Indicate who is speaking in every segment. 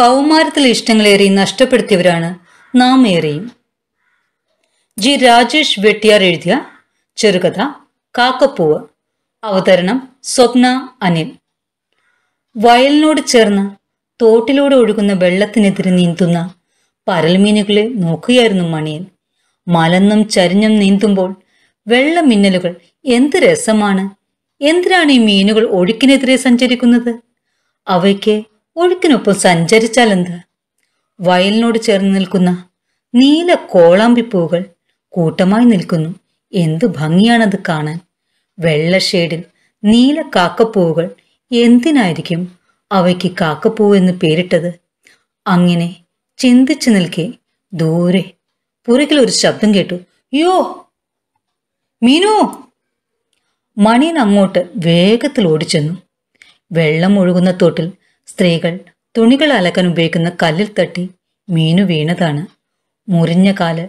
Speaker 1: കൗമാരത്തിലെ ഇഷ്ടങ്ങളേറെ നഷ്ടപ്പെടുത്തിയവരാണ് നാം ഏറെയും ജി രാജേഷ് വെട്ടിയാർ എഴുതിയ ചെറുകഥ കാക്കപ്പൂവ് അവതരണം സ്വപ്ന അനിൽ വയലിനോട് ചേർന്ന് തോട്ടിലൂടെ ഒഴുകുന്ന വെള്ളത്തിനെതിരെ നീന്തുന്ന പരൽമീനുകളെ നോക്കുകയായിരുന്നു മണിയൻ മലന്നും ചരിഞ്ഞും നീന്തുമ്പോൾ വെള്ളമിന്നലുകൾ എന്ത് രസമാണ് എന്തിനാണ് ഈ മീനുകൾ ഒഴുക്കിനെതിരെ സഞ്ചരിക്കുന്നത് അവയ്ക്ക് ഒഴുക്കിനൊപ്പം എന്ത് വയലിനോട് ചേർന്ന് നിൽക്കുന്ന നീല കോളാമ്പിപ്പൂകൾ കൂട്ടമായി നിൽക്കുന്നു എന്ത് ഭംഗിയാണത് കാണാൻ വെള്ള ഷേഡിൽ നീല കാക്കപ്പൂവുകൾ എന്തിനായിരിക്കും അവയ്ക്ക് കാക്കപ്പൂ എന്ന് പേരിട്ടത് അങ്ങനെ ചിന്തിച്ചു നിൽക്കെ ദൂരെ പുറകിൽ ഒരു ശബ്ദം കേട്ടു യോ മീനു മണിയൻ അങ്ങോട്ട് വേഗത്തിൽ ഓടിച്ചെന്നു വെള്ളം ഒഴുകുന്ന തോട്ടിൽ സ്ത്രീകൾ തുണികൾ അലക്കാൻ ഉപയോഗിക്കുന്ന കല്ലിൽ തട്ടി മീനു വീണതാണ് മുറിഞ്ഞ കാല്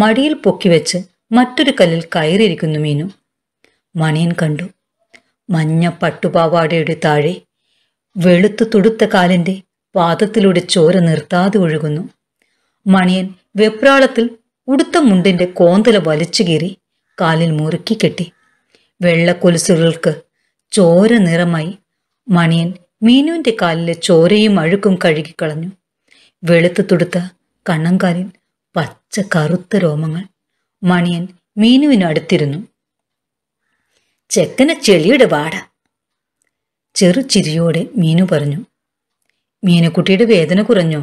Speaker 1: മടിയിൽ പൊക്കിവെച്ച് മറ്റൊരു കല്ലിൽ കയറിയിരിക്കുന്നു മീനു മണിയൻ കണ്ടു മഞ്ഞ പട്ടുപാവാടയുടെ താഴെ വെളുത്തു തുടുത്ത കാലിൻ്റെ പാദത്തിലൂടെ ചോര നിർത്താതെ ഒഴുകുന്നു മണിയൻ വെപ്രാളത്തിൽ ഉടുത്ത മുണ്ടിൻ്റെ കോന്തല വലിച്ചു കീറി കാലിൽ മുറുക്കി കെട്ടി വെള്ളക്കൊലുസുകൾക്ക് ചോര നിറമായി മണിയൻ മീനുവിന്റെ കാലിലെ ചോരയും അഴുക്കും കഴുകിക്കളഞ്ഞു വെളുത്ത് തുടുത്ത കണ്ണങ്കാലിൽ പച്ച കറുത്ത രോമങ്ങൾ മണിയൻ മീനുവിനടുത്തിരുന്നു ചെക്കനെ ചെളിയുടെ വാട ചെറുചിരിയോടെ മീനു പറഞ്ഞു മീനുക്കുട്ടിയുടെ വേദന കുറഞ്ഞോ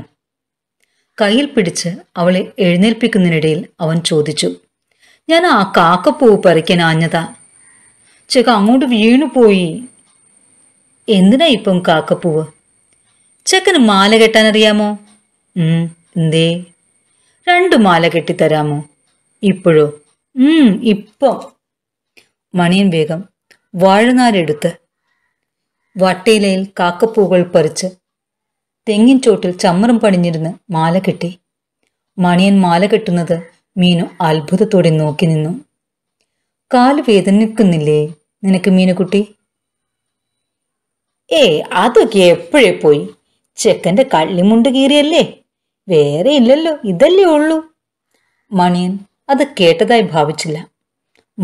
Speaker 1: കയ്യിൽ പിടിച്ച് അവളെ എഴുന്നേൽപ്പിക്കുന്നതിനിടയിൽ അവൻ ചോദിച്ചു ഞാൻ ആ കാക്കപ്പൂവ് പറിക്കാൻ ആഞ്ഞതാ ചെക്ക അങ്ങോട്ട് വീണുപോയി എന്തിനാ ഇപ്പം കാക്കപ്പൂവ് ചെക്കന് മാല കെട്ടാൻ അറിയാമോ എന്തേ രണ്ട് മാല കെട്ടിത്തരാമോ ഇപ്പോഴോ ഉം ഇപ്പോ മണിയൻ വേഗം വാഴനാരെടുത്ത് വട്ടയിലയിൽ കാക്കപ്പൂകൾ പറിച്ച് തെങ്ങിൻ ചോട്ടിൽ ചമ്മറം പണിഞ്ഞിരുന്ന് മാല കെട്ടി മണിയൻ മാല കെട്ടുന്നത് മീനു അത്ഭുതത്തോടെ നോക്കി നിന്നു കാല് വേദനിക്കുന്നില്ലേ നിനക്ക് മീനുകുട്ടി ഏ അതൊക്കെ എപ്പോഴേ പോയി ചെക്കന്റെ കള്ളിമുണ്ട് കീറിയല്ലേ വേറെ ഇല്ലല്ലോ ഇതല്ലേ ഉള്ളൂ മണിയൻ അത് കേട്ടതായി ഭാവിച്ചില്ല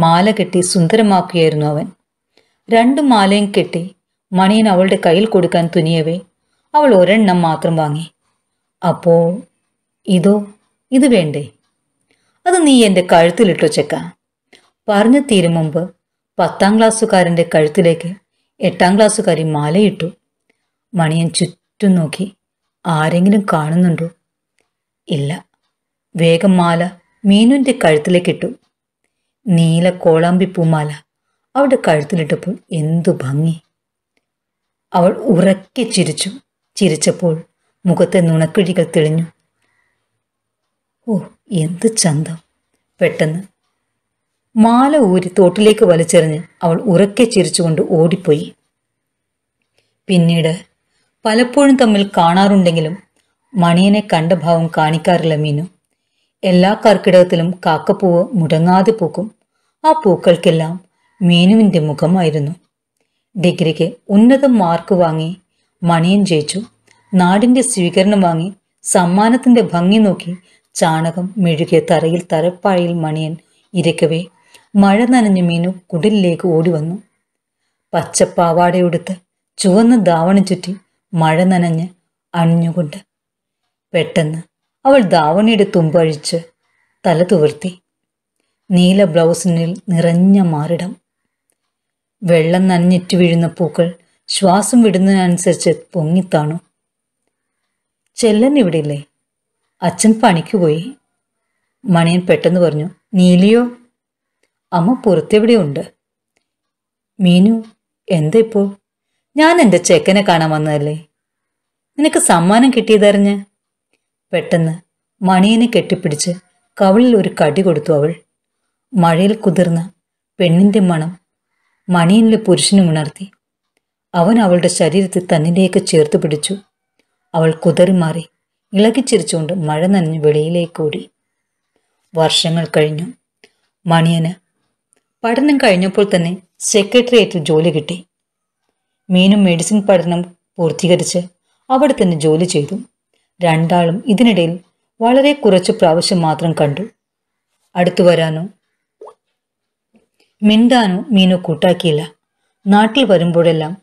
Speaker 1: മാല കെട്ടി സുന്ദരമാക്കുകയായിരുന്നു അവൻ രണ്ടു മാലയും കെട്ടി മണിയൻ അവളുടെ കയ്യിൽ കൊടുക്കാൻ തുനിയവേ അവൾ ഒരെണ്ണം മാത്രം വാങ്ങി അപ്പോ ഇതോ ഇത് വേണ്ടേ അത് നീ എൻ്റെ കഴുത്തിലിട്ടോ ചെക്ക പറഞ്ഞു തീരും മുമ്പ് പത്താം ക്ലാസ്സുകാരൻ്റെ കഴുത്തിലേക്ക് എട്ടാം ക്ലാസ്സുകാരി മാലയിട്ടു മണിയൻ ചുറ്റും നോക്കി ആരെങ്കിലും കാണുന്നുണ്ടോ ഇല്ല വേഗം മാല മീനുവിൻ്റെ കഴുത്തിലേക്കിട്ടു നീല കോളാമ്പി പൂമാല അവളുടെ കഴുത്തിലിട്ടപ്പോൾ എന്തു ഭംഗി അവൾ ഉറക്കെ ചിരിച്ചു ചിരിച്ചപ്പോൾ മുഖത്തെ നുണക്കിഴികൾ തെളിഞ്ഞു ഓ എന്ത് ചന്തം പെട്ടെന്ന് മാല ഊരി തോട്ടിലേക്ക് വലിച്ചെറിഞ്ഞ് അവൾ ഉറക്കെ ചിരിച്ചുകൊണ്ട് ഓടിപ്പോയി പിന്നീട് പലപ്പോഴും തമ്മിൽ കാണാറുണ്ടെങ്കിലും മണിയനെ കണ്ട ഭാവം കാണിക്കാറില്ല മീനു എല്ലാ കർക്കിടകത്തിലും കാക്കപ്പൂവ് മുടങ്ങാതെ പൂക്കും ആ പൂക്കൾക്കെല്ലാം മീനുവിൻ്റെ മുഖമായിരുന്നു ഡിഗ്രിക്ക് ഉന്നത മാർക്ക് വാങ്ങി മണിയൻ ജയിച്ചു നാടിൻ്റെ സ്വീകരണം വാങ്ങി സമ്മാനത്തിൻ്റെ ഭംഗി നോക്കി ചാണകം മെഴുകിയ തറയിൽ തറപ്പാഴയിൽ മണിയൻ ഇരക്കവേ മഴ നനഞ്ഞ മീനു കുടിലിലേക്ക് ഓടി വന്നു പച്ചപ്പാവാടയുടുത്ത് ചുവന്ന് ദാവണി ചുറ്റി മഴ നനഞ്ഞ് അണിഞ്ഞുകൊണ്ട് പെട്ടെന്ന് അവൾ ദാവണിയുടെ തുമ്പഴിച്ച് തല തുവർത്തി നീല ബ്ലൗസിനിൽ നിറഞ്ഞ മാറിടം വെള്ളം നനഞ്ഞിട്ട് വീഴുന്ന പൂക്കൾ ശ്വാസം വിടുന്നതിനനുസരിച്ച് പൊങ്ങിത്താണു ചെല്ലൻ ഇവിടെയില്ലേ അച്ഛൻ പണിക്ക് പോയി മണിയൻ പെട്ടെന്ന് പറഞ്ഞു നീലിയോ അമ്മ പുറത്തെവിടെയുണ്ട് മീനു എന്താ ഇപ്പോൾ ഞാൻ എൻ്റെ ചെക്കനെ കാണാൻ വന്നതല്ലേ നിനക്ക് സമ്മാനം കിട്ടിയതറിഞ്ഞ് പെട്ടെന്ന് മണിയനെ കെട്ടിപ്പിടിച്ച് കവളിൽ ഒരു കടി കൊടുത്തു അവൾ മഴയിൽ കുതിർന്ന പെണ്ണിൻ്റെ മണം മണിയനിലെ പുരുഷനെ ഉണർത്തി അവൻ അവളുടെ ശരീരത്തിൽ തന്നിലേക്ക് ചേർത്ത് പിടിച്ചു അവൾ കുതറിമാറി ഇളകിച്ചിരിച്ചുകൊണ്ട് മഴ നനഞ്ഞ് വെളിയിലേക്ക് ഓടി വർഷങ്ങൾ കഴിഞ്ഞു മണിയന് പഠനം കഴിഞ്ഞപ്പോൾ തന്നെ സെക്രട്ടേറിയറ്റിൽ ജോലി കിട്ടി മീനും മെഡിസിൻ പഠനം പൂർത്തീകരിച്ച് അവിടെ തന്നെ ജോലി ചെയ്തു രണ്ടാളും ഇതിനിടയിൽ വളരെ കുറച്ച് പ്രാവശ്യം മാത്രം കണ്ടു അടുത്തു വരാനോ മിണ്ടാനോ മീനു കൂട്ടാക്കിയില്ല നാട്ടിൽ വരുമ്പോഴെല്ലാം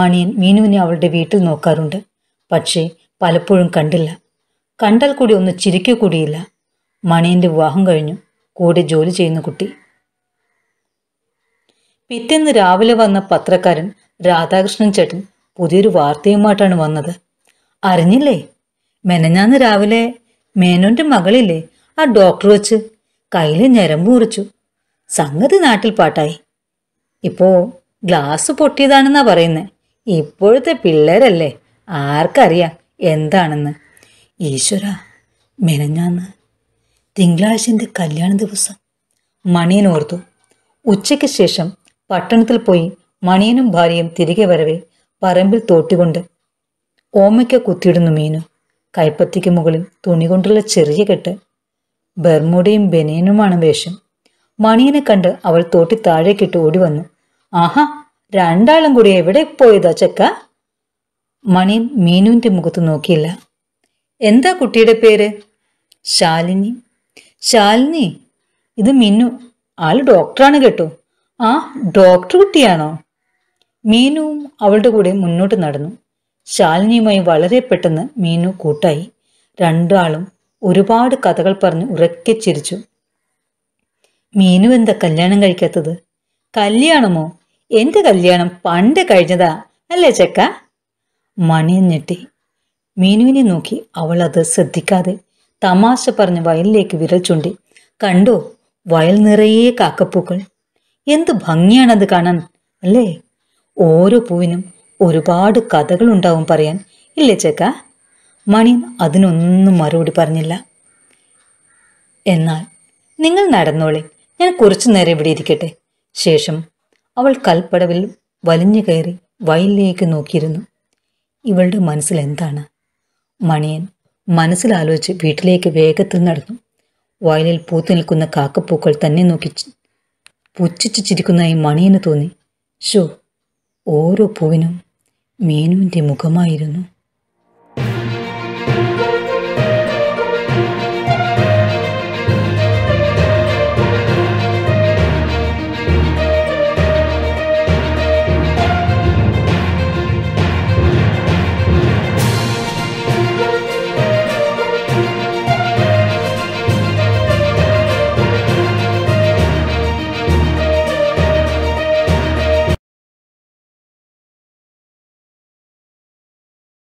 Speaker 1: മണിയൻ മീനുവിനെ അവളുടെ വീട്ടിൽ നോക്കാറുണ്ട് പക്ഷേ പലപ്പോഴും കണ്ടില്ല കണ്ടാൽ കൂടി ഒന്ന് ചിരിക്കുക കൂടിയില്ല മണിയൻ്റെ വിവാഹം കഴിഞ്ഞു കൂടെ ജോലി ചെയ്യുന്ന കുട്ടി പിറ്റേന്ന് രാവിലെ വന്ന പത്രക്കാരൻ രാധാകൃഷ്ണൻ ചേട്ടൻ പുതിയൊരു വാർത്തയുമായിട്ടാണ് വന്നത് അറിഞ്ഞില്ലേ മെനഞ്ഞാന്ന് രാവിലെ മേനോന്റെ മകളില്ലേ ആ ഡോക്ടർ വെച്ച് കയ്യിൽ ഞരമ്പ് മുറിച്ചു സംഗതി നാട്ടിൽ പാട്ടായി ഇപ്പോ ഗ്ലാസ് പൊട്ടിയതാണെന്നാ പറയുന്നേ ഇപ്പോഴത്തെ പിള്ളേരല്ലേ ആർക്കറിയാം എന്താണെന്ന് ഈശ്വര മെനഞ്ഞാന്ന് തിങ്കളാഴ്ചന്റെ കല്യാണ ദിവസം മണിയനോർത്തു ഓർത്തു ഉച്ചയ്ക്ക് ശേഷം പട്ടണത്തിൽ പോയി മണിയനും ഭാര്യയും തിരികെ വരവേ പറമ്പിൽ തോട്ടികൊണ്ട് ഓമയ്ക്ക കുത്തിയിടുന്നു മീനു കൈപ്പത്തിക്ക് മുകളിൽ തുണി കൊണ്ടുള്ള ചെറിയ കെട്ട് ബർമുടയും ബനിയനുമാണ് വേഷം മണിയനെ കണ്ട് അവൾ തോട്ടി താഴേക്കിട്ട് ഓടി വന്നു ആഹാ രണ്ടാളും കൂടി എവിടെ പോയതാ ചക്ക മണിയൻ മീനുവിന്റെ മുഖത്ത് നോക്കിയില്ല എന്താ കുട്ടിയുടെ പേര് ശാലിനി ശാലിനി ഇത് മിന്നു ആള് ഡോക്ടറാണ് കേട്ടോ ആ ഡോക്ടർ കുട്ടിയാണോ മീനുവും അവളുടെ കൂടെ മുന്നോട്ട് നടന്നു ശാലിനിയുമായി വളരെ പെട്ടെന്ന് മീനു കൂട്ടായി രണ്ടാളും ഒരുപാട് കഥകൾ പറഞ്ഞ് ഉറക്കെ ചിരിച്ചു മീനു എന്താ കല്യാണം കഴിക്കാത്തത് കല്യാണമോ എന്റെ കല്യാണം പണ്ട് കഴിഞ്ഞതാ അല്ലേ ചെക്ക മണി ഞെട്ടി മീനുവിനെ നോക്കി അവൾ അത് ശ്രദ്ധിക്കാതെ തമാശ പറഞ്ഞ് വയലിലേക്ക് വിരൽ ചൂണ്ടി കണ്ടോ വയൽ നിറയെ കാക്കപ്പൂക്കൾ എന്ത് ഭംഗിയാണത് കാണാൻ അല്ലേ ഓരോ പൂവിനും ഒരുപാട് കഥകൾ ഉണ്ടാവും പറയാൻ ഇല്ലേ ചേക്ക മണി അതിനൊന്നും മറുപടി പറഞ്ഞില്ല എന്നാൽ നിങ്ങൾ നടന്നോളെ ഞാൻ കുറച്ചു നേരം ഇവിടെ ഇരിക്കട്ടെ ശേഷം അവൾ കൽപ്പടവിൽ വലിഞ്ഞു കയറി വയലിലേക്ക് നോക്കിയിരുന്നു ഇവളുടെ മനസ്സിൽ എന്താണ് മണിയൻ മനസ്സിലാലോചിച്ച് വീട്ടിലേക്ക് വേഗത്തിൽ നടന്നു വയലിൽ പൂത്തു നിൽക്കുന്ന കാക്കപ്പൂക്കൾ തന്നെ നോക്കി പുച്ഛിച്ചു ചിരിക്കുന്നതായി മണിയന് തോന്നി ഷോ ഓരോ പൂവിനും മീനുവിൻ്റെ മുഖമായിരുന്നു